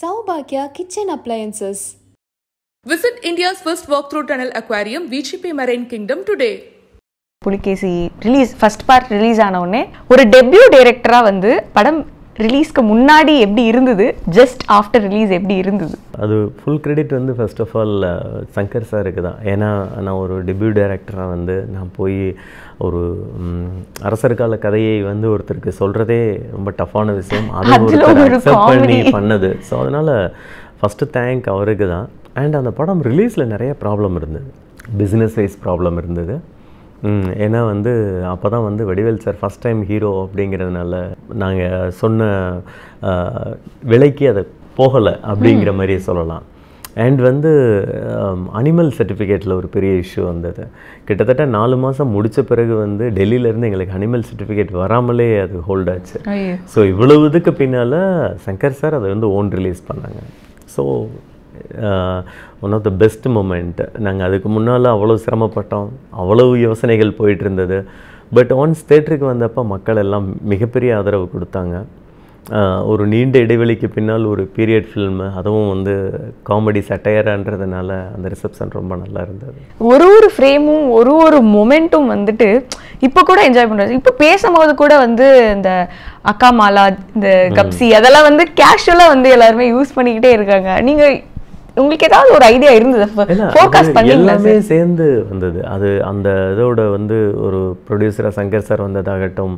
சௌபாக்யா kitchen appliances visit India's first walk through tunnel aquarium VGP marine kingdom today Pulikesi release first part release ஆன உடனே ஒரு debut டைரக்டராக வந்து படம் ரிலீஸ்க்கு முன்னாடி எப்படி இருந்தது ஜஸ்ட் ஆஃப்டர் ரிலீஸ் எப்படி இருந்தது அது ஃபுல் கிரெடிட் வந்து ஃபர்ஸ்ட் ஆஃப் ஆல் சங்கர் சாருக்கு தான் ஏன்னா நான் ஒரு டெபியூ டைரக்டராக வந்து நான் போய் ஒரு அரசர்கால கதையை வந்து ஒருத்தருக்கு சொல்கிறதே ரொம்ப டஃப்பான விஷயம் அது ஒரு பண்ணி பண்ணது ஸோ அதனால் ஃபஸ்ட்டு தேங்க் அவருக்கு தான் அண்ட் அந்த படம் ரிலீஸில் நிறைய ப்ராப்ளம் இருந்தது பிஸ்னஸ் வைஸ் ப்ராப்ளம் இருந்தது ஏன்னா வந்து அப்போ தான் வந்து Vadivel sir first time hero அப்படிங்கிறதுனால நாங்கள் சொன்ன விலைக்கு அதை போகலை அப்படிங்கிற மாதிரியே சொல்லலாம் அண்ட் வந்து அனிமல் சர்டிஃபிகேட்டில் ஒரு பெரிய இஷ்யூ வந்தது கிட்டத்தட்ட நாலு மாதம் முடித்த பிறகு வந்து டெல்லியிலேருந்து எங்களுக்கு அனிமல் சர்டிஃபிகேட் வராமலே அது ஹோல்ட் ஆச்சு ஸோ இவ்வளவு இதுக்கு பின்னால் சங்கர் சார் அதை வந்து ஓன் ரிலீஸ் பண்ணாங்க so one of the best moment நாங்கள் அதுக்கு முன்னால் அவ்வளோ சிரமப்பட்டோம் அவ்வளவு யோசனைகள் போயிட்டு இருந்தது பட் ஒன்ஸ் தேட்டருக்கு வந்தப்போ மக்கள் எல்லாம் மிகப்பெரிய ஆதரவு கொடுத்தாங்க ஒரு நீண்ட இடைவெளிக்கு பின்னால் ஒரு பீரியட் ஃபில்மு அதுவும் வந்து காமெடி சட்டையரான்றதுனால அந்த ரிசப்ஷன் ரொம்ப நல்லா இருந்தது ஒரு ஒரு ஃப்ரேமும் ஒரு ஒரு மொமெண்ட்டும் வந்துட்டு இப்போ கூட என்ஜாய் பண்ணுறது இப்போ பேசும்போது கூட வந்து இந்த அக்கா மாலா இந்த கப்சி அதெல்லாம் வந்து கேஷுவலாக வந்து எல்லாருமே யூஸ் பண்ணிக்கிட்டே இருக்காங்க நீங்கள் உங்களுக்கு ஏதாவது ஒரு ஐடியா இருந்தது ஃபோக்கஸ் பண்ணி எல்லாமே சேர்ந்து வந்தது அது அந்த இதோட வந்து ஒரு ப்ரொடியூசராக சங்கர் சார் வந்ததாகட்டும்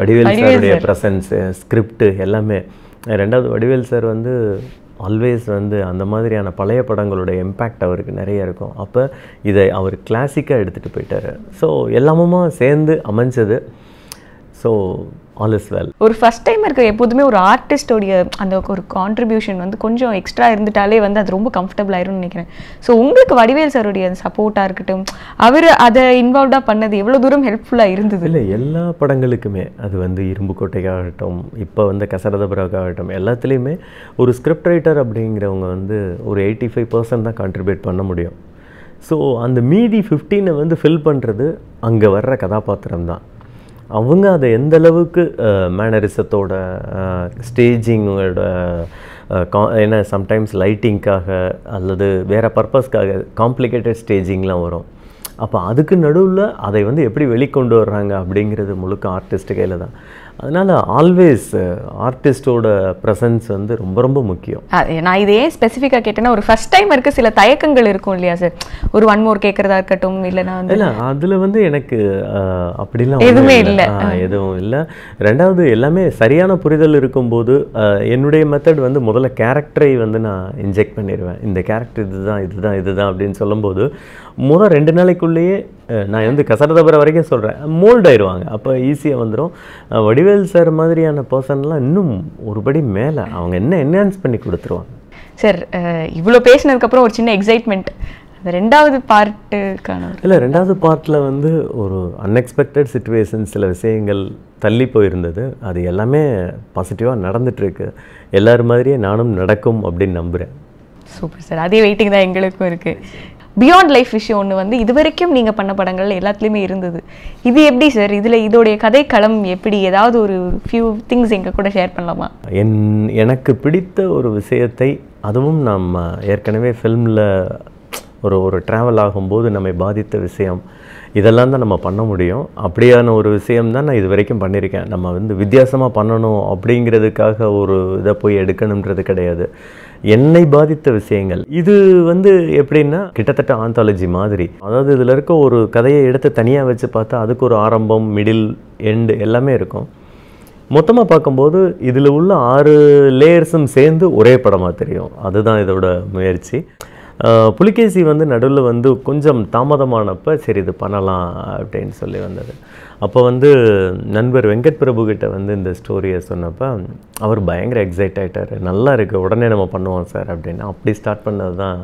வடிவேல் சாருடைய பிரசன்ஸ் ஸ்கிரிப்ட் எல்லாமே ரெண்டாவது வடிவேல் சார் வந்து ஆல்வேஸ் வந்து அந்த மாதிரியான பழைய படங்களோட இம்பேக்ட் அவருக்கு நிறைய இருக்கும் அப்போ இதை அவர் கிளாசிக்காக எடுத்துகிட்டு போயிட்டார் ஸோ எல்லாமும் சேர்ந்து அமைஞ்சது ஸோ ஆல் இஸ் வெல் ஒரு ஃபஸ்ட் டைம் இருக்க எப்போதுமே ஒரு ஆர்டிஸ்டோடைய அந்த ஒரு கான்ட்ரிபியூஷன் வந்து கொஞ்சம் எக்ஸ்ட்ரா இருந்துட்டாலே வந்து அது ரொம்ப கம்ஃபர்டபுள் ஆயிரும்னு நினைக்கிறேன் ஸோ உங்களுக்கு வடிவேல் சாருடைய அந்த சப்போர்ட்டாக இருக்கட்டும் அவர் அதை இன்வால்வ்டாக பண்ணது எவ்வளோ தூரம் ஹெல்ப்ஃபுல்லாக இருந்தது இல்லை எல்லா படங்களுக்குமே அது வந்து இரும்புக்கோட்டைக்காகட்டும் இப்போ வந்து கசரதபுராக்காகட்டும் எல்லாத்துலேயுமே ஒரு ஸ்கிரிப்ட் ரைட்டர் அப்படிங்கிறவங்க வந்து ஒரு எயிட்டி ஃபைவ் பர்சன்ட் தான் கான்ட்ரிபியூட் பண்ண முடியும் ஸோ அந்த மீதி ஃபிஃப்டீனை வந்து ஃபில் பண்ணுறது அங்கே வர்ற கதாபாத்திரம் தான் அவங்க அதை எந்த அளவுக்கு மேனரிசத்தோட ஸ்டேஜிங்கோட கா ஏன்னா சம்டைம்ஸ் லைட்டிங்க்காக அல்லது வேறு பர்பஸ்க்காக காம்ப்ளிகேட்டட் ஸ்டேஜிங்லாம் வரும் அப்போ அதுக்கு நடுவில் அதை வந்து எப்படி வெளிக்கொண்டு வர்றாங்க அப்படிங்கிறது முழுக்க ஆர்டிஸ்ட்டு கையில் தான் அதனால் ஆல்வேஸ் ஆர்டிஸ்டோட ப்ரெசன்ஸ் வந்து ரொம்ப ரொம்ப முக்கியம் நான் இது ஏன் ஸ்பெசிஃபிக்காக கேட்டேன்னா ஒரு ஃபஸ்ட் டைம் இருக்க சில தயக்கங்கள் இருக்கும் இல்லையா சார் ஒரு ஒன் மோர் கேட்குறதா இருக்கட்டும் இல்லைனா வந்து இல்லை அதில் வந்து எனக்கு அப்படிலாம் எதுவுமே இல்லை எதுவும் இல்லை ரெண்டாவது எல்லாமே சரியான புரிதல் இருக்கும்போது என்னுடைய மெத்தட் வந்து முதல்ல கேரக்டரை வந்து நான் இன்ஜெக்ட் பண்ணிடுவேன் இந்த கேரக்டர் இதுதான் இதுதான் இதுதான் அப்படின்னு சொல்லும்போது முதல் ரெண்டு நாளைக்குள்ளேயே நான் வந்து கசரதபுரம் வரைக்கும் சொல்கிறேன் மோல்ட் ஆயிடுவாங்க அப்போ ஈஸியாக வந்துடும் வடிவேல் சார் மாதிரியான பர்சன்லாம் இன்னும் ஒருபடி மேலே அவங்க என்ன என்ஹான்ஸ் பண்ணி கொடுத்துருவாங்க சார் இவ்வளோ பேசினதுக்கப்புறம் ஒரு சின்ன எக்ஸைட்மெண்ட் அந்த ரெண்டாவது பார்ட்டுக்கான இல்லை ரெண்டாவது பார்ட்டில் வந்து ஒரு அன்எக்ஸ்பெக்டட் சுச்சுவேஷன் சில விஷயங்கள் தள்ளி போயிருந்தது அது எல்லாமே பாசிட்டிவாக நடந்துட்டுருக்கு எல்லோரும் மாதிரியே நானும் நடக்கும் அப்படின்னு நம்புகிறேன் சூப்பர் சார் அதே வெயிட்டிங் தான் எங்களுக்கும் இருக்குது பியாண்ட் லைஃப் விஷயம் ஒன்று வந்து இது வரைக்கும் நீங்கள் பண்ண படங்கள் எல்லாத்துலேயுமே இருந்தது இது எப்படி சார் இதில் இதோடைய கதைக்களம் எப்படி ஏதாவது ஒரு ஃபியூ திங்ஸ் எங்கள் கூட ஷேர் பண்ணலாமா என் எனக்கு பிடித்த ஒரு விஷயத்தை அதுவும் நம்ம ஏற்கனவே ஃபில்மில் ஒரு ஒரு ட்ராவல் ஆகும்போது நம்மை பாதித்த விஷயம் இதெல்லாம் தான் நம்ம பண்ண முடியும் அப்படியான ஒரு விஷயம்தான் நான் இது வரைக்கும் பண்ணியிருக்கேன் நம்ம வந்து வித்தியாசமாக பண்ணணும் அப்படிங்கிறதுக்காக ஒரு இதை போய் எடுக்கணுன்றது கிடையாது என்னை பாதித்த விஷயங்கள் இது வந்து எப்படின்னா கிட்டத்தட்ட ஆந்தாலஜி மாதிரி அதாவது இதில் இருக்க ஒரு கதையை எடுத்து தனியாக வச்சு பார்த்தா அதுக்கு ஒரு ஆரம்பம் மிடில் எண்டு எல்லாமே இருக்கும் மொத்தமாக பார்க்கும்போது இதில் உள்ள ஆறு லேயர்ஸும் சேர்ந்து ஒரே படமாக தெரியும் அதுதான் இதோட முயற்சி புலிகேசி வந்து நடுவில் வந்து கொஞ்சம் தாமதமானப்போ சரி இது பண்ணலாம் அப்படின்னு சொல்லி வந்தது அப்போ வந்து நண்பர் வெங்கட் கிட்ட வந்து இந்த ஸ்டோரியை சொன்னப்போ அவர் பயங்கர எக்ஸைட் ஆகிட்டார் நல்லா இருக்குது உடனே நம்ம பண்ணுவோம் சார் அப்படின்னு அப்படி ஸ்டார்ட் பண்ணது தான்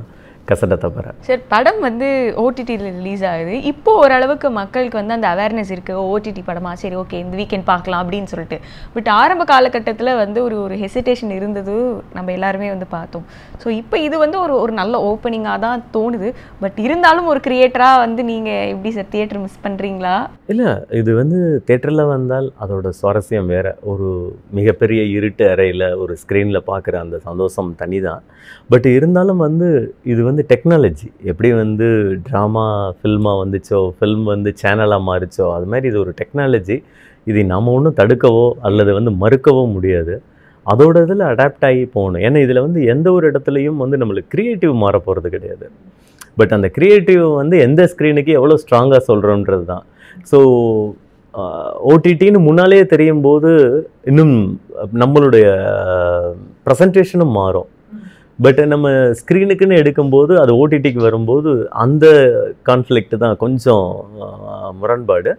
கசட தவிர சார் படம் வந்து ஓடிடியில் ரிலீஸ் ஆகுது இப்போ ஓரளவுக்கு மக்களுக்கு வந்து அந்த அவேர்னஸ் இருக்குது ஓடிடி படமா சரி ஓகே இந்த வீக்கெண்ட் பார்க்கலாம் அப்படின்னு சொல்லிட்டு பட் ஆரம்ப காலகட்டத்தில் வந்து ஒரு ஒரு ஹெசிடேஷன் இருந்தது நம்ம எல்லாருமே வந்து பார்த்தோம் ஸோ இப்போ இது வந்து ஒரு ஒரு நல்ல ஓப்பனிங்காக தான் தோணுது பட் இருந்தாலும் ஒரு கிரியேட்டராக வந்து நீங்கள் எப்படி சார் தியேட்டர் மிஸ் பண்ணுறீங்களா இல்லை இது வந்து தேட்டரில் வந்தால் அதோட சுவாரஸ்யம் வேறு ஒரு மிகப்பெரிய இருட்டு அறையில் ஒரு ஸ்க்ரீனில் பார்க்குற அந்த சந்தோஷம் தனி தான் பட் இருந்தாலும் வந்து இது வந்து டெக்னாலஜி எப்படி வந்து ட்ராமா ஃபில்மாக வந்துச்சோ ஃபில்ம் வந்து சேனலாக மாறிச்சோ அது மாதிரி இது ஒரு டெக்னாலஜி இதை நாம் ஒன்றும் தடுக்கவோ அல்லது வந்து மறுக்கவோ முடியாது அதோட இதில் அடாப்ட் ஆகி போகணும் ஏன்னா இதில் வந்து எந்த ஒரு இடத்துலையும் வந்து நம்மளுக்கு க்ரியேட்டிவ் மாற போகிறது கிடையாது பட் அந்த க்ரியேட்டிவ் வந்து எந்த ஸ்க்ரீனுக்கு எவ்வளோ ஸ்ட்ராங்காக சொல்கிறோன்றது தான் ஸோ ஓடிடின்னு uh, முன்னாலே தெரியும் போது இன்னும் நம்மளுடைய ப்ரெசன்டேஷனும் uh, மாறும் பட் நம்ம ஸ்க்ரீனுக்குன்னு எடுக்கும்போது அது ஓடிடிக்கு வரும்போது அந்த கான்ஃப்ளிக்ட் தான் கொஞ்சம் uh, முரண்பாடு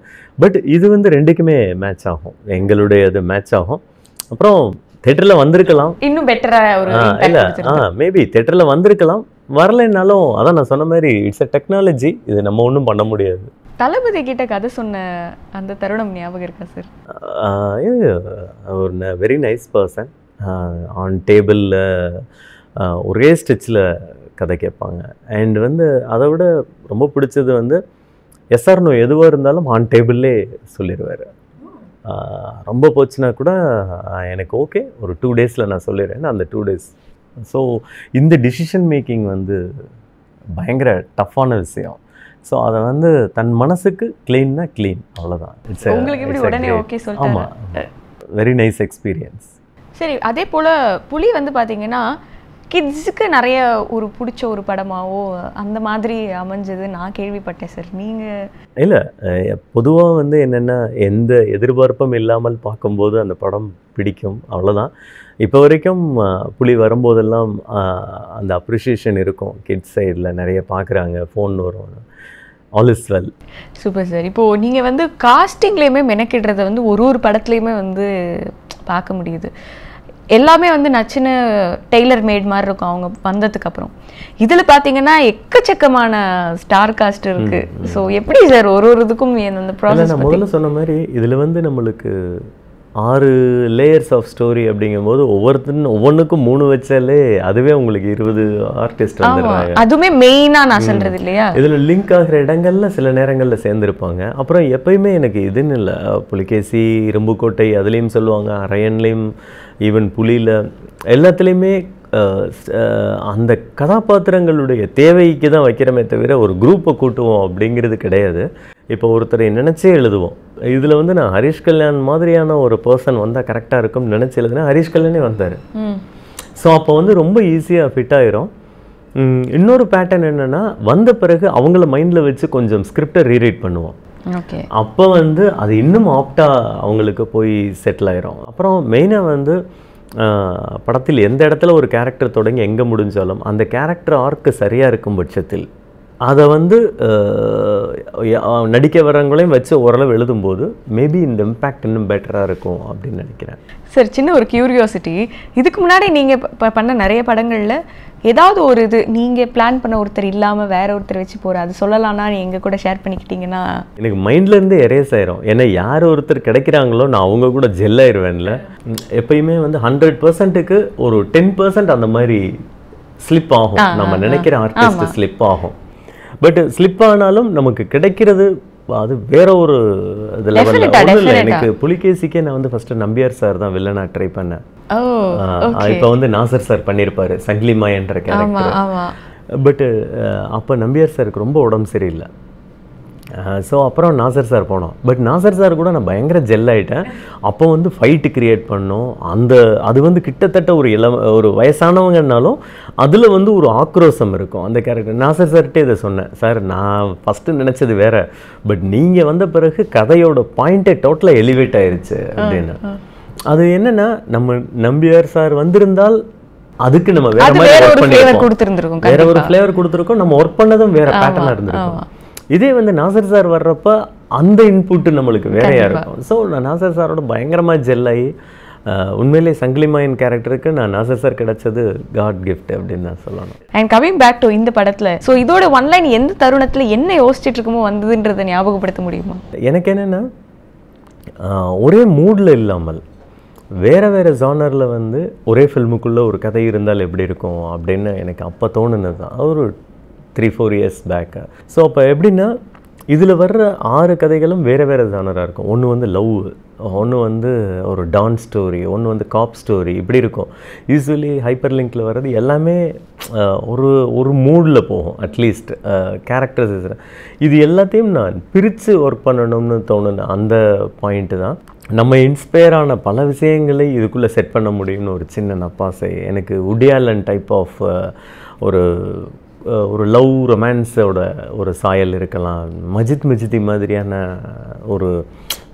பட் இது வந்து ரெண்டுக்குமே மேட்ச் ஆகும் எங்களுடைய அது மேட்ச் ஆகும் அப்புறம் தேட்டரில் வந்திருக்கலாம் இன்னும் பெட்டராக இல்லை ஆ மேபி தேட்டரில் வந்திருக்கலாம் வரலைன்னாலும் அதான் நான் சொன்ன மாதிரி இட்ஸ் அ டெக்னாலஜி இது நம்ம ஒன்றும் பண்ண முடியாது தளபதி கிட்ட கதை சொன்ன அந்த தருணம் ஞாபகம் இருக்கா சார் ஒரு வெரி நைஸ் பர்சன் ஆன் டேபிளில் ஒரே ஸ்டிச்சில் கதை கேட்பாங்க அண்ட் வந்து அதை விட ரொம்ப பிடிச்சது வந்து எஸ்ஆர்னோ எதுவாக இருந்தாலும் ஆன் டேபிள்லே சொல்லிடுவார் ரொம்ப போச்சுன்னா கூட எனக்கு ஓகே ஒரு டூ டேஸில் நான் சொல்லிடுறேன் அந்த டூ டேஸ் ஸோ இந்த டிசிஷன் மேக்கிங் வந்து பயங்கர டஃப்பான விஷயம் ஸோ அதை வந்து தன் மனசுக்கு கிளீன்னா க்ளீன் அவ்வளோதான் இட்ஸ் ஆமாம் வெரி நைஸ் எக்ஸ்பீரியன்ஸ் சரி அதே போல் புலி வந்து பார்த்தீங்கன்னா கிட்ஸுக்கு நிறைய ஒரு பிடிச்ச ஒரு படமாவோ அந்த மாதிரி அமைஞ்சது நான் கேள்விப்பட்டேன் சார் நீங்கள் இல்லை பொதுவாக வந்து என்னென்னா எந்த எதிர்பார்ப்பும் இல்லாமல் பார்க்கும்போது அந்த படம் பிடிக்கும் அவ்வளோதான் இப்போ வரைக்கும் புலி வரும்போதெல்லாம் அந்த அப்ரிஷியேஷன் இருக்கும் கிட்ஸ் சைடில் நிறைய பார்க்குறாங்க ஃபோன் வரும் all is well super sir இப்போது நீங்கள் வந்து காஸ்டிங்லேயுமே மெனக்கிடுறத வந்து ஒரு ஒரு படத்துலையுமே வந்து பார்க்க முடியுது எல்லாமே வந்து நச்சுன்னு டெய்லர் மேட் மாதிரி இருக்கும் அவங்க வந்ததுக்கு அப்புறம் இதில் பார்த்தீங்கன்னா எக்கச்சக்கமான ஸ்டார் காஸ்ட் இருக்கு ஸோ எப்படி சார் ஒரு ஒரு இதுக்கும் அந்த ப்ராசஸ் முதல்ல சொன்ன மாதிரி இதில் வந்து நம்மளுக்கு ஆறு லேயர்ஸ் ஆஃப் ஸ்டோரி அப்படிங்கும் போது ஒவ்வொருத்தன்னு ஒவ்வொன்றுக்கும் மூணு வச்சாலே அதுவே உங்களுக்கு இருபது ஆர்டிஸ்ட் வந்துடுறாங்க அதுவுமே மெயினாக நான் சொல்கிறது இல்லையா இதில் லிங்க் ஆகிற இடங்கள்ல சில நேரங்களில் சேர்ந்துருப்பாங்க அப்புறம் எப்பயுமே எனக்கு இதுன்னு இல்லை புலிகேசி இரும்புக்கோட்டை அதுலேயும் சொல்லுவாங்க அரையன்லேயும் ஈவன் புலியில் எல்லாத்துலேயுமே அந்த கதாபாத்திரங்களுடைய தேவைக்கு தான் வைக்கிறமே தவிர ஒரு குரூப்பை கூட்டுவோம் அப்படிங்கிறது கிடையாது இப்போ ஒருத்தரை நினச்சே எழுதுவோம் இதில் வந்து நான் ஹரிஷ் கல்யாண் மாதிரியான ஒரு பர்சன் வந்தால் கரெக்டாக இருக்கும்னு நினச்சி எழுதுனா ஹரிஷ் கல்யாணே வந்தார் ஸோ அப்போ வந்து ரொம்ப ஈஸியாக ஃபிட் ஆயிரும் இன்னொரு பேட்டர்ன் என்னென்னா வந்த பிறகு அவங்கள மைண்டில் வச்சு கொஞ்சம் ஸ்கிரிப்டை ரீரைட் பண்ணுவோம் அப்போ வந்து அது இன்னும் ஆப்டா அவங்களுக்கு போய் செட்டில் ஆயிரும் அப்புறம் மெயினாக வந்து படத்தில் எந்த இடத்துல ஒரு கேரக்டர் தொடங்கி எங்கே முடிஞ்சாலும் அந்த கேரக்டர் ஆர்க்கு சரியாக இருக்கும் பட்சத்தில் அதை வந்து நடிக்க வர்றவங்களையும் வச்சு ஓரளவு எழுதும்போது மேபி இந்த இம்பேக்ட் இன்னும் பெட்டராக இருக்கும் அப்படின்னு நினைக்கிறேன் சார் சின்ன ஒரு கியூரியோசிட்டி இதுக்கு முன்னாடி நீங்கள் பண்ண நிறைய படங்களில் ஏதாவது ஒரு இது நீங்கள் பிளான் பண்ண ஒருத்தர் இல்லாமல் வேற ஒருத்தர் வச்சு போகிற அது சொல்லலாம்னா எங்கள் கூட ஷேர் பண்ணிக்கிட்டீங்கன்னா எனக்கு மைண்ட்லேருந்து எரேஸ் ஆயிரும் ஏன்னா யார் ஒருத்தர் கிடைக்கிறாங்களோ நான் அவங்க கூட ஜெல் ஆயிடுவேன்ல எப்பயுமே வந்து ஹண்ட்ரட் பர்சன்ட்டுக்கு ஒரு டென் பர்சன்ட் அந்த மாதிரி ஸ்லிப் ஆகும் நம்ம நினைக்கிற ஆர்டிஸ்ட் ஸ்லிப் ஆகும் பட் ஸ்லிப் ஆனாலும் நமக்கு கிடைக்கிறது அது வேற ஒரு இதுல ஒன்றும் இல்லை எனக்கு புலிகேசிக்கே நான் வந்து ஃபர்ஸ்ட் நம்பியார் சார் தான் நான் ட்ரை பண்ணேன் இப்போ வந்து நாசர் சார் பண்ணிருப்பாரு சங்கிலிமா என்ற கேரக்டர் பட்டு அப்போ நம்பியார் சாருக்கு ரொம்ப உடம்பு சரியில்லை ஸோ அப்புறம் நாசர் சார் போனோம் பட் நாசர் சார் கூட நான் பயங்கர ஜெல் ஆகிட்டேன் அப்போ வந்து ஃபைட்டு கிரியேட் பண்ணோம் அந்த அது வந்து கிட்டத்தட்ட ஒரு இள ஒரு வயசானவங்கனாலும் அதில் வந்து ஒரு ஆக்ரோஷம் இருக்கும் அந்த கேரக்டர் நாசர் சார்கிட்டே இதை சொன்னேன் சார் நான் ஃபஸ்ட்டு நினச்சது வேற பட் நீங்கள் வந்த பிறகு கதையோட பாயிண்டே டோட்டலாக எலிவேட் ஆயிடுச்சு அப்படின்னு அது என்னன்னா நம்ம நம்பியார் சார் வந்திருந்தால் அதுக்கு நம்ம வேற மாதிரி வேற ஒரு ஃப்ளேவர் கொடுத்துருக்கோம் நம்ம ஒர்க் பண்ணதும் வேற பேட்டர்னா இருந்திருக்கும் இதே வந்து நாசர் சார் வர்றப்ப அந்த இன்புட்டு நம்மளுக்கு வேறையாக இருக்கும் ஸோ நான் நாசர் சாரோட பயங்கரமாக ஜெல் ஆகி உண்மையிலே சங்கிலிமாயின் கேரக்டருக்கு நான் நாசர் சார் கிடைச்சது காட் கிஃப்ட் அப்படின்னு நான் சொல்லணும் அண்ட் கமிங் பேக் டு இந்த படத்தில் ஸோ இதோட ஒன் லைன் எந்த தருணத்தில் என்ன யோசிச்சுட்டு இருக்குமோ வந்ததுன்றதை ஞாபகப்படுத்த முடியுமா எனக்கு என்னென்னா ஒரே மூடில் இல்லாமல் வேறு வேறு ஜானரில் வந்து ஒரே ஃபில்முக்குள்ளே ஒரு கதை இருந்தால் எப்படி இருக்கும் அப்படின்னு எனக்கு அப்போ தோணுனது தான் ஒரு three four years back so அப்போ எப்படின்னா இதில் வர்ற ஆறு கதைகளும் வேறு வேறு ஜானராக இருக்கும் ஒன்று வந்து லவ் ஒன்று வந்து ஒரு டான்ஸ் ஸ்டோரி ஒன்று வந்து காப் ஸ்டோரி இப்படி இருக்கும் யூஸ்வலி ஹைப்பர் லிங்கில் வர்றது எல்லாமே ஒரு ஒரு மூடில் போகும் அட்லீஸ்ட் கேரக்டர்ஸ் இது எல்லாத்தையும் நான் பிரித்து ஒர்க் பண்ணணும்னு தோணுன அந்த பாயிண்ட்டு தான் நம்ம இன்ஸ்பயர் ஆன பல விஷயங்களை இதுக்குள்ளே செட் பண்ண முடியும்னு ஒரு சின்ன நப்பாசை எனக்கு உடியாலன் டைப் ஆஃப் ஒரு ஒரு லவ் ரொமான்ஸோட ஒரு சாயல் இருக்கலாம் மஜித் மஜிதி மாதிரியான ஒரு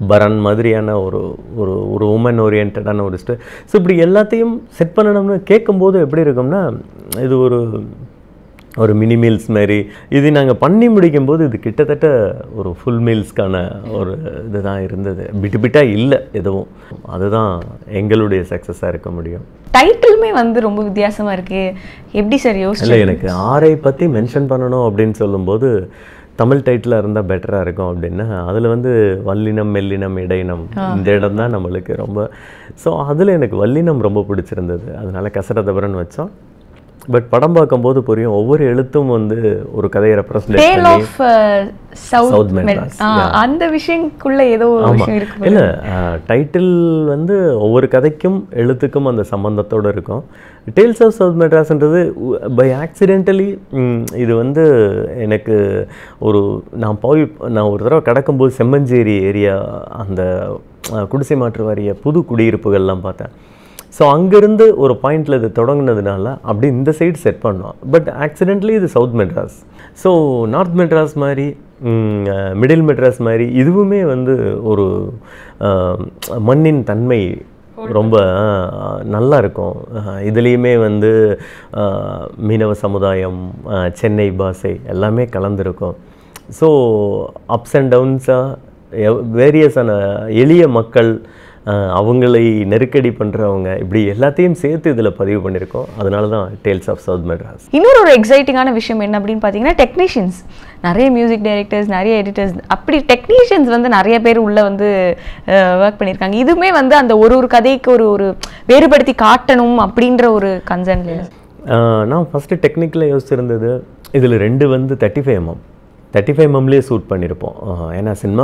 பரன் மாதிரியான ஒரு ஒரு ஒரு உமன் ஓரியன்டான ஒரு ஸ்டோ ஸோ இப்படி எல்லாத்தையும் செட் பண்ணணும்னு கேட்கும்போது எப்படி இருக்கும்னா இது ஒரு ஒரு மினி மீல்ஸ் மாதிரி இது நாங்கள் பண்ணி முடிக்கும்போது இது கிட்டத்தட்ட ஒரு ஃபுல் மீல்ஸ்க்கான ஒரு இதுதான் இருந்தது பிட்டு பிட்டாக இல்லை எதுவும் அதுதான் எங்களுடைய சக்ஸஸாக இருக்க முடியும் டைட்டிலுமே வந்து ரொம்ப வித்தியாசமாக இருக்குது எப்படி சார் யோசிச்சு இல்லை எனக்கு ஆரை பற்றி மென்ஷன் பண்ணணும் அப்படின்னு சொல்லும்போது தமிழ் டைட்டிலாக இருந்தால் பெட்டராக இருக்கும் அப்படின்னா அதில் வந்து வல்லினம் மெல்லினம் இடையினம் இந்த இடம் தான் நம்மளுக்கு ரொம்ப ஸோ அதில் எனக்கு வல்லினம் ரொம்ப பிடிச்சிருந்தது அதனால் கசடதபரன் வச்சோம் பட் படம் பார்க்கும்போது புரியும் ஒவ்வொரு எழுத்தும் வந்து ஒரு கதையை represent tale of south Madras அந்த விஷயம்க்குள்ள ஏதோ விஷயம் இருக்கு இல்ல டைட்டில் வந்து ஒவ்வொரு கதைக்கும் எழுத்துக்கும் அந்த சம்பந்தத்தோட இருக்கும் டெய்ல்ஸ் ஆஃப் சவுத் மெட்ராஸ்ன்றது பை ஆக்சிடென்டலி இது வந்து எனக்கு ஒரு நான் போய் நான் ஒரு தடவை கடக்கும்போது செம்மஞ்சேரி ஏரியா அந்த குடிசை மாற்று வாரிய புது குடியிருப்புகள்லாம் பார்த்தேன் ஸோ அங்கேருந்து ஒரு பாயிண்டில் இது தொடங்கினதுனால அப்படி இந்த சைடு செட் பண்ணோம் பட் ஆக்சிடென்ட்லி இது south Madras so north Madras மாதிரி மிடில் மெட்ராஸ் மாதிரி இதுவுமே வந்து ஒரு மண்ணின் தன்மை ரொம்ப நல்லா இருக்கும் இதுலேயுமே வந்து மீனவ சமுதாயம் சென்னை பாசை எல்லாமே கலந்துருக்கும் ஸோ அப்ஸ் அண்ட் டவுன்ஸாக வேரியஸான எளிய மக்கள் அவங்களை நெருக்கடி பண்ணுறவங்க இப்படி எல்லாத்தையும் சேர்த்து இதில் பதிவு பண்ணியிருக்கோம் அதனால தான் டேல்ஸ் ஆஃப் சவுத் மெட்ராஸ் இன்னொரு ஒரு எக்ஸைட்டிங்கான விஷயம் என்ன அப்படின்னு பார்த்தீங்கன்னா டெக்னீஷியன்ஸ் நிறைய மியூசிக் டைரக்டர்ஸ் நிறைய எடிட்டர்ஸ் அப்படி டெக்னீஷியன்ஸ் வந்து நிறைய பேர் உள்ளே வந்து ஒர்க் பண்ணியிருக்காங்க இதுவுமே வந்து அந்த ஒரு ஒரு கதைக்கு ஒரு ஒரு வேறுபடுத்தி காட்டணும் அப்படின்ற ஒரு கன்சர்ன் நான் ஃபஸ்ட்டு டெக்னிக்கில் யோசிச்சிருந்தது இதில் ரெண்டு வந்து thirty five MM thirty five எம்எம்லேயே ஷூட் பண்ணியிருப்போம் ஏன்னா சினிமா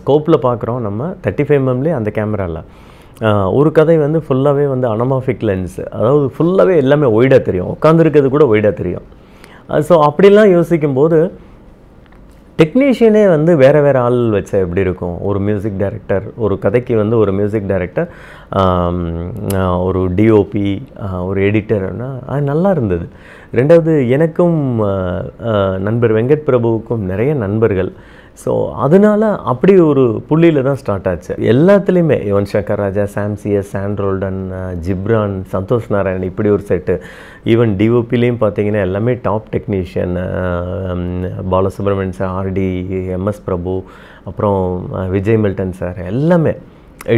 ஸ்கோப்பில் பார்க்குறோம் நம்ம தேர்ட்டி ஃபைவ் எம்எம்லேயே அந்த கேமராவில் ஒரு கதை வந்து ஃபுல்லாகவே வந்து அனமாஃபிக் லென்ஸ் அதாவது ஃபுல்லாகவே எல்லாமே ஒய்டாக தெரியும் உட்காந்துருக்கிறது கூட ஒய்டாக தெரியும் ஸோ அப்படிலாம் யோசிக்கும்போது டெக்னீஷியனே வந்து வேறு வேறு ஆள் வச்ச எப்படி இருக்கும் ஒரு மியூசிக் டைரக்டர் ஒரு கதைக்கு வந்து ஒரு மியூசிக் டைரக்டர் ஒரு டிஓபி ஒரு எடிட்டர்னால் அது நல்லா இருந்தது ரெண்டாவது எனக்கும் நண்பர் வெங்கட் பிரபுவுக்கும் நிறைய நண்பர்கள் ஸோ அதனால் அப்படி ஒரு புள்ளியில் தான் ஸ்டார்ட் ஆச்சு எல்லாத்துலேயுமே யுவன் சங்கர் ராஜா சாம்சியஸ் சாண்ட்ரோல்டன் ஜிப்ரான் சந்தோஷ் நாராயண் இப்படி ஒரு செட்டு ஈவன் டிஓபிலையும் பார்த்தீங்கன்னா எல்லாமே top technician Balasubramanian sir R D M S Prabhu அப்புறம் விஜய் மில்டன் சார் எல்லாமே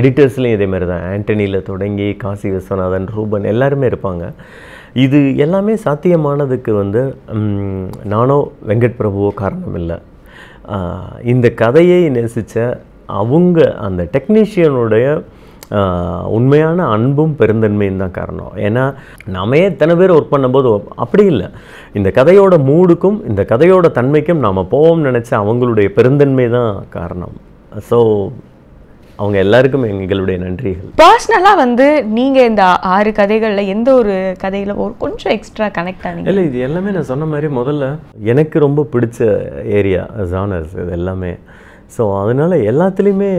எடிட்டர்ஸ்லேயும் இதேமாதிரி தான் ஆண்டனியில் தொடங்கி காசி விஸ்வநாதன் ரூபன் எல்லாருமே இருப்பாங்க இது எல்லாமே சாத்தியமானதுக்கு வந்து நானோ வெங்கட் பிரபுவோ காரணம் இல்லை இந்த கதையை நேசித்த அவங்க அந்த டெக்னீஷியனுடைய உண்மையான அன்பும் பெருந்தன்மையும் தான் காரணம் ஏன்னா நாமே எத்தனை பேர் ஒர்க் பண்ணும்போது அப்படி இல்லை இந்த கதையோட மூடுக்கும் இந்த கதையோட தன்மைக்கும் நாம் போவோம்னு நினச்ச அவங்களுடைய பெருந்தன்மை தான் காரணம் ஸோ அவங்க எல்லாருக்கும் எங்களுடைய நன்றிகள் பர்சனலாக வந்து நீங்கள் இந்த ஆறு கதைகளில் எந்த ஒரு கதையில் ஒரு கொஞ்சம் எக்ஸ்ட்ரா கனெக்ட் ஆனீங்க இல்லை இது எல்லாமே நான் சொன்ன மாதிரி முதல்ல எனக்கு ரொம்ப பிடிச்ச ஏரியா ஜானர்ஸ் இது எல்லாமே ஸோ அதனால் எல்லாத்துலேயுமே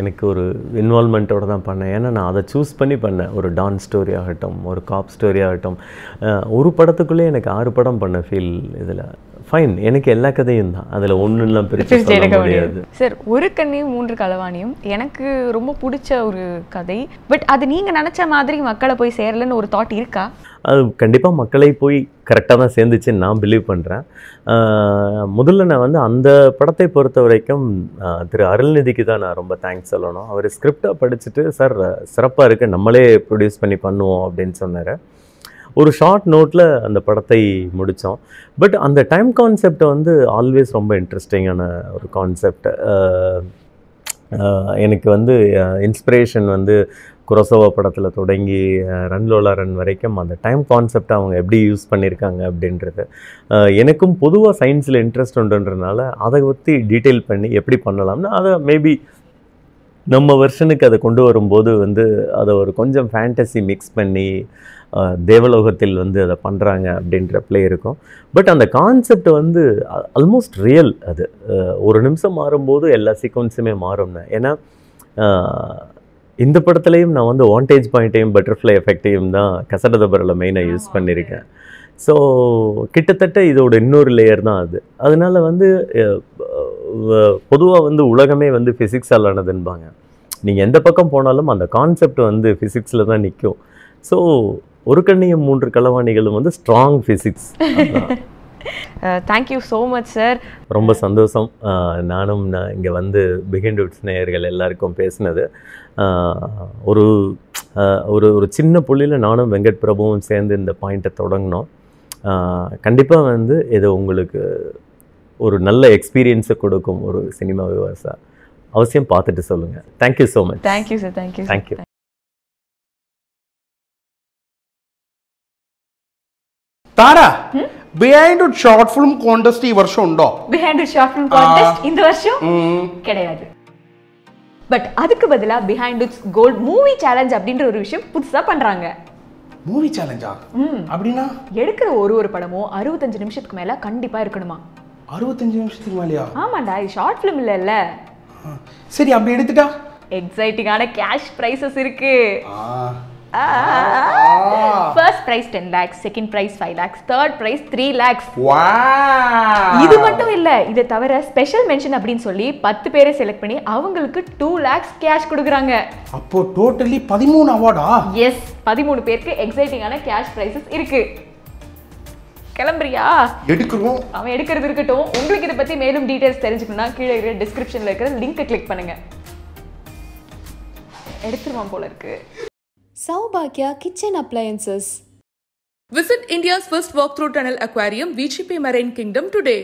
எனக்கு ஒரு இன்வால்மெண்ட்டோடு தான் பண்ணேன் ஏன்னா நான் அதை சூஸ் பண்ணி பண்ணேன் ஒரு டான்ஸ் ஸ்டோரி ஆகட்டும் ஒரு காப் ஸ்டோரி ஆகட்டும் ஒரு படத்துக்குள்ளே எனக்கு ஆறு படம் பண்ண ஃபீல் இதில் ஃபைன் எனக்கு எல்லா கதையும் தான் அதில் ஒன்றுலாம் பிரித்து சொல்ல முடியாது சார் ஒரு கண்ணியும் மூன்று கலவாணியும் எனக்கு ரொம்ப பிடிச்ச ஒரு கதை பட் அது நீங்கள் நினச்ச மாதிரி மக்களை போய் சேரலன்னு ஒரு தாட் இருக்கா அது கண்டிப்பாக மக்களை போய் கரெக்டாக தான் சேர்ந்துச்சுன்னு நான் பிலீவ் பண்ணுறேன் முதல்ல நான் வந்து அந்த படத்தை பொறுத்த வரைக்கும் திரு அருள்நிதிக்கு தான் நான் ரொம்ப தேங்க்ஸ் சொல்லணும் அவர் ஸ்கிரிப்டாக படிச்சுட்டு சார் சிறப்பாக இருக்குது நம்மளே ப்ரொடியூஸ் பண்ணி பண்ணுவோம் அப்படின்னு சொன்னார் ஒரு ஷார்ட் நோட்டில் அந்த படத்தை முடித்தோம் பட் அந்த டைம் கான்செப்டை வந்து ஆல்வேஸ் ரொம்ப இன்ட்ரெஸ்டிங்கான ஒரு கான்செப்ட் எனக்கு வந்து இன்ஸ்பிரேஷன் வந்து குரசோவா படத்தில் தொடங்கி ரன்லோலா ரன் வரைக்கும் அந்த டைம் கான்செப்ட் அவங்க எப்படி யூஸ் பண்ணியிருக்காங்க அப்படின்றது எனக்கும் பொதுவாக சயின்ஸில் இன்ட்ரெஸ்ட் உண்டுன்றனால அதை பற்றி டீட்டெயில் பண்ணி எப்படி பண்ணலாம்னு அதை மேபி நம்ம வெர்ஷனுக்கு அதை கொண்டு வரும்போது வந்து அதை ஒரு கொஞ்சம் ஃபேண்டசி மிக்ஸ் பண்ணி தேவலோகத்தில் வந்து அதை பண்ணுறாங்க அப்படின்ற ப்ளே இருக்கும் பட் அந்த கான்செப்ட் வந்து ஆல்மோஸ்ட் ரியல் அது ஒரு நிமிஷம் மாறும்போது எல்லா சீக்வன்ஸுமே மாறும்னு ஏன்னா இந்த படத்துலையும் நான் வந்து வாண்டேஜ் பாயிண்ட்டையும் பட்டர்ஃப்ளை எஃபெக்டையும் தான் கசடதபரில் மெயினாக யூஸ் பண்ணியிருக்கேன் ஸோ கிட்டத்தட்ட இதோட இன்னொரு லேயர் தான் அது அதனால் வந்து பொதுவாக வந்து உலகமே வந்து ஃபிசிக்ஸால் ஆனதுன்பாங்க நீங்கள் எந்த பக்கம் போனாலும் அந்த கான்செப்ட் வந்து ஃபிசிக்ஸில் தான் நிற்கும் ஸோ ஒரு கண்ணியம் மூன்று களவாணிகளும் வந்து strong physics thank you so much sir ரொம்ப சந்தோஷம் uh, நானும் நான் இங்கே வந்து பிகின் டூட்ஸ் நேயர்கள் எல்லாருக்கும் பேசினது uh, ஒரு uh, ஒரு ஒரு சின்ன புள்ளியில் நானும் வெங்கட் பிரபுவும் சேர்ந்து இந்த பாயிண்ட்டை தொடங்கினோம் கண்டிப்பாக வந்து இது உங்களுக்கு ஒரு நல்ல எக்ஸ்பீரியன்ஸை கொடுக்கும் ஒரு சினிமா விவசாயம் அவசியம் பார்த்துட்டு சொல்லுங்க thank you so much thank you sir thank you thank you இந்த வருஷம் கிடையாது பட் அதுக்கு பதிலா Behindwoods gold movie challenge அப்படின்ற ஒரு விஷயம் புதுசா பண்றாங்க மூவி சேலஞ்சா அப்படின்னா எடுக்கிற ஒரு ஒரு படமும் அறுபத்தஞ்சு நிமிஷத்துக்கு மேல கண்டிப்பா இருக்கணுமா அறுபத்தஞ்சு நிமிஷத்துக்கு மேலயா ஆமாண்டா ஷார்ட் ஃபிலிம் இல்ல சரி அப்படி எடுத்துட்டா எக்ஸைட்டிங்கான கேஷ் ப்ரைஸஸ் இருக்கு first prize ten lakhs second prize five lakhs third prize three lakhs இது மட்டும் இல்லை இதை தவிர ஸ்பெஷல் மென்ஷன் அப்படின்னு சொல்லி பத்து பேரை செலக்ட் பண்ணி அவங்களுக்கு டூ லேக்ஸ் கேஷ் கொடுக்குறாங்க அப்போ டோட்டலி பதிமூணு அவார்டா எஸ் பதிமூணு பேருக்கு எக்ஸைட்டிங்கான கேஷ் ப்ரைஸஸ் இருக்கு கிளம்புறியா எடுக்கிறோம் அவன் எடுக்கிறது இருக்கட்டும் உங்களுக்கு இதை பற்றி மேலும் டீட்டெயில்ஸ் தெரிஞ்சுக்கணும்னா கீழே இருக்கிற டிஸ்கிரிப்ஷனில் இருக்கிற லிங்க்கை கிளிக் பண்ணுங்க எடுத்துருவான் போல இருக்கு சௌபாக்யா kitchen appliances visit India's first walk through tunnel aquarium VGP marine kingdom today